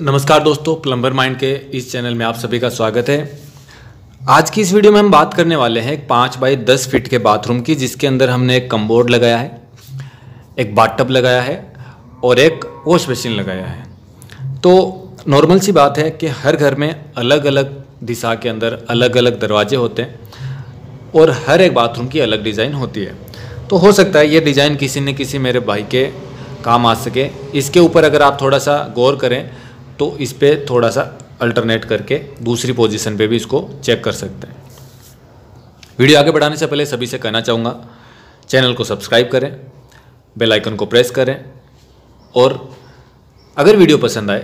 नमस्कार दोस्तों plumber mind के इस चैनल में आप सभी का स्वागत है आज की इस वीडियो में हम बात करने वाले हैं एक पाँच बाई दस फिट के बाथरूम की जिसके अंदर हमने एक कम्बोर्ड लगाया है एक बाटअप लगाया है और एक वॉश मशीन लगाया है तो नॉर्मल सी बात है कि हर घर में अलग अलग दिशा के अंदर अलग अलग दरवाजे होते हैं और हर एक बाथरूम की अलग डिज़ाइन होती है तो हो सकता है ये डिज़ाइन किसी न किसी मेरे भाई के काम आ सके इसके ऊपर अगर आप थोड़ा सा गौर करें तो इस पर थोड़ा सा अल्टरनेट करके दूसरी पोजीशन पे भी इसको चेक कर सकते हैं वीडियो आगे बढ़ाने से पहले सभी से कहना चाहूँगा चैनल को सब्सक्राइब करें बेल आइकन को प्रेस करें और अगर वीडियो पसंद आए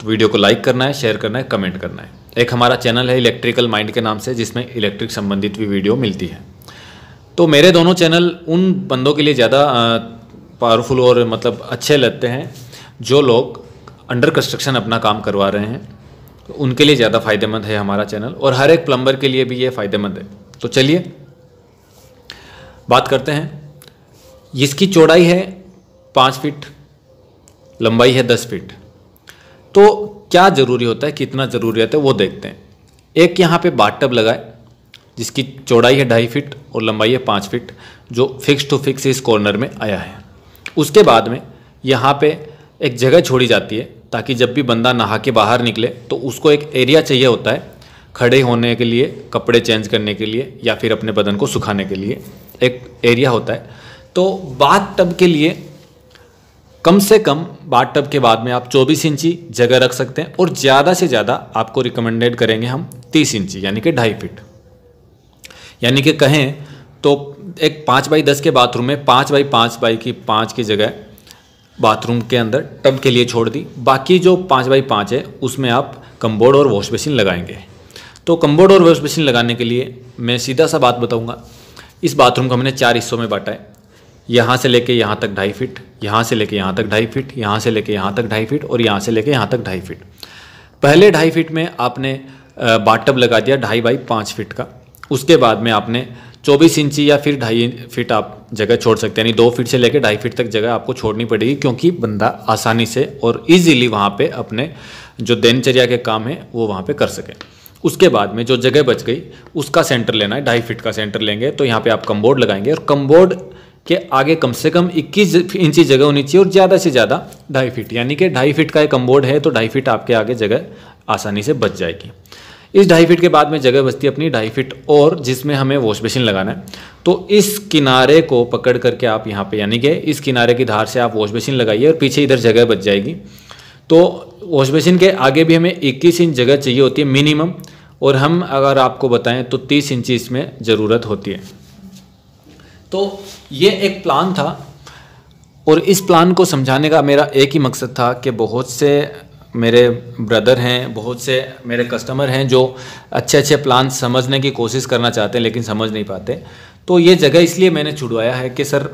तो वीडियो को लाइक करना है शेयर करना है कमेंट करना है एक हमारा चैनल है इलेक्ट्रिकल माइंड के नाम से जिसमें इलेक्ट्रिक संबंधित भी वीडियो मिलती है तो मेरे दोनों चैनल उन बंदों के लिए ज़्यादा पावरफुल और मतलब अच्छे लगते हैं जो लोग अंडर कंस्ट्रक्शन अपना काम करवा रहे हैं तो उनके लिए ज़्यादा फायदेमंद है हमारा चैनल और हर एक प्लम्बर के लिए भी ये फ़ायदेमंद है तो चलिए बात करते हैं इसकी चौड़ाई है पाँच फीट लंबाई है दस फीट तो क्या ज़रूरी होता है कितना ज़रूरी होता है वो देखते हैं एक यहाँ पे बाथटब टब लगाए जिसकी चौड़ाई है ढाई फिट और लंबाई है पाँच फिट जो फिक्स टू फिक्स इस कॉर्नर में आया है उसके बाद में यहाँ पे एक जगह छोड़ी जाती है ताकि जब भी बंदा नहा के बाहर निकले तो उसको एक एरिया चाहिए होता है खड़े होने के लिए कपड़े चेंज करने के लिए या फिर अपने बदन को सुखाने के लिए एक एरिया होता है तो बाथ टब के लिए कम से कम बाथ टब के बाद में आप 24 इंची जगह रख सकते हैं और ज़्यादा से ज़्यादा आपको रिकमेंडेड करेंगे हम 30 इंची यानी कि ढाई फिट यानी कि कहें तो एक पाँच बाई दस के बाथरूम में पाँच बाई पाँच बाई की पाँच की जगह बाथरूम के अंदर टब के लिए छोड़ दी बाकी जो पाँच बाई पाँच है उसमें आप कम्बोर्ड और वॉश बेसिन लगाएंगे तो कम्बोर्ड और वॉश बेसिन लगाने के लिए मैं सीधा सा बात बताऊँगा इस बाथरूम को हमने चार हिस्सों में बांटा है यहाँ से लेके यहाँ तक ढाई फिट यहाँ से लेके यहाँ तक ढाई फिट यहाँ से लेके यहाँ तक ढाई फिट और यहाँ से लेके यहाँ तक ढाई फिट पहले ढाई फिट में आपने बाटअप लगा दिया ढाई बाई पाँच फिट का उसके बाद में आपने 24 इंची या फिर ढाई फीट आप जगह छोड़ सकते हैं यानी दो फीट से लेकर ढाई फीट तक जगह आपको छोड़नी पड़ेगी क्योंकि बंदा आसानी से और इजीली वहाँ पे अपने जो दिनचर्या के काम है वो वहाँ पे कर सके उसके बाद में जो जगह बच गई उसका सेंटर लेना है ढाई फीट का सेंटर लेंगे तो यहाँ पर आप कम्बोर्ड लगाएंगे और कम्बोर्ड के आगे कम से कम 21 इंची जगह होनी चाहिए और ज़्यादा से ज़्यादा ढाई फीट यानी कि ढाई फीट का एक कम्बोर्ड है तो ढाई फीट आपके आगे जगह आसानी से बच जाएगी इस ढाई फिट के बाद में जगह बचती है अपनी ढाई फिट और जिसमें हमें वॉश बेसिन लगाना है तो इस किनारे को पकड़ करके आप यहाँ पे यानी कि इस किनारे की धार से आप वॉश बेसिन लगाइए और पीछे इधर जगह बच जाएगी तो वॉश बेसिन के आगे भी हमें इक्कीस इंच जगह चाहिए होती है मिनिमम और हम अगर आपको बताएं तो तीस इंच इसमें ज़रूरत होती है तो ये एक प्लान था और इस प्लान को समझाने का मेरा एक ही मकसद था कि बहुत से मेरे ब्रदर हैं बहुत से मेरे कस्टमर हैं जो अच्छे अच्छे प्लान समझने की कोशिश करना चाहते हैं लेकिन समझ नहीं पाते तो ये जगह इसलिए मैंने छुड़वाया है कि सर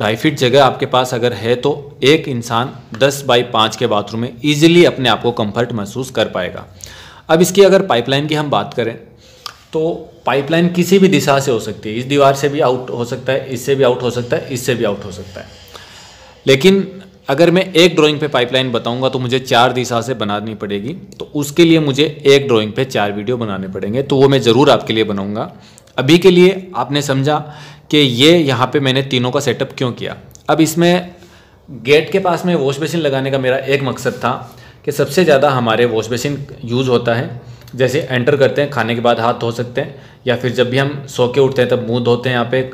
ढाई फीट जगह आपके पास अगर है तो एक इंसान दस बाई पाँच के बाथरूम में ईजिली अपने आप को कम्फर्ट महसूस कर पाएगा अब इसकी अगर पाइपलाइन की हम बात करें तो पाइपलाइन किसी भी दिशा से हो सकती है इस दीवार से भी आउट हो सकता है इससे भी आउट हो सकता है इससे भी आउट हो सकता है लेकिन अगर मैं एक ड्राइंग पे पाइपलाइन बताऊंगा तो मुझे चार दिशा से बनानी पड़ेगी तो उसके लिए मुझे एक ड्राइंग पे चार वीडियो बनाने पड़ेंगे तो वो मैं ज़रूर आपके लिए बनाऊंगा अभी के लिए आपने समझा कि ये यहाँ पे मैंने तीनों का सेटअप क्यों किया अब इसमें गेट के पास में वॉश मशीन लगाने का मेरा एक मकसद था कि सबसे ज़्यादा हमारे वॉश मशीन यूज़ होता है जैसे एंटर करते हैं खाने के बाद हाथ धो सकते हैं या फिर जब भी हम सो के उठते हैं तब मुँह धोते हैं यहाँ पे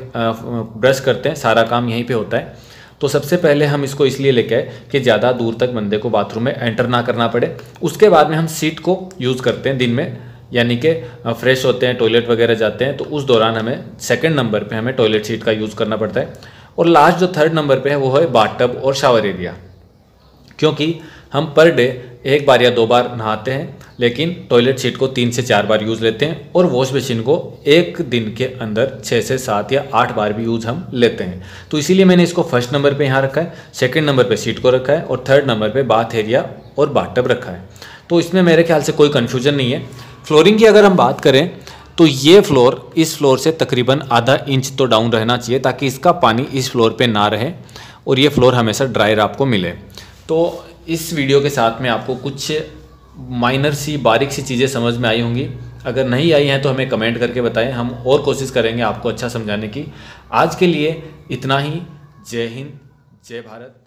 ब्रश करते हैं सारा काम यहीं पर होता है तो सबसे पहले हम इसको इसलिए लेके आए कि ज़्यादा दूर तक बंदे को बाथरूम में एंटर ना करना पड़े उसके बाद में हम सीट को यूज़ करते हैं दिन में यानी कि फ्रेश होते हैं टॉयलेट वगैरह जाते हैं तो उस दौरान हमें सेकेंड नंबर पर हमें टॉयलेट सीट का यूज़ करना पड़ता है और लास्ट जो थर्ड नंबर पर है वो है बाथटब और शावर एरिया क्योंकि हम पर डे एक बार या दो बार नहाते हैं लेकिन टॉयलेट सीट को तीन से चार बार यूज़ लेते हैं और वॉश मशीन को एक दिन के अंदर छः से सात या आठ बार भी यूज़ हम लेते हैं तो इसीलिए मैंने इसको फर्स्ट नंबर पे यहाँ रखा है सेकंड नंबर पे सीट को रखा है और थर्ड नंबर पे बाथ एरिया और बाथटब रखा है तो इसमें मेरे ख्याल से कोई कन्फ्यूजन नहीं है फ्लोरिंग की अगर हम बात करें तो ये फ्लोर इस फ्लोर से तकरीबन आधा इंच तो डाउन रहना चाहिए ताकि इसका पानी इस फ्लोर पर ना रहे और ये फ्लोर हमेशा ड्रायर आपको मिले तो इस वीडियो के साथ में आपको कुछ माइनर सी बारीक सी चीज़ें समझ में आई होंगी अगर नहीं आई हैं तो हमें कमेंट करके बताएं हम और कोशिश करेंगे आपको अच्छा समझाने की आज के लिए इतना ही जय हिंद जय भारत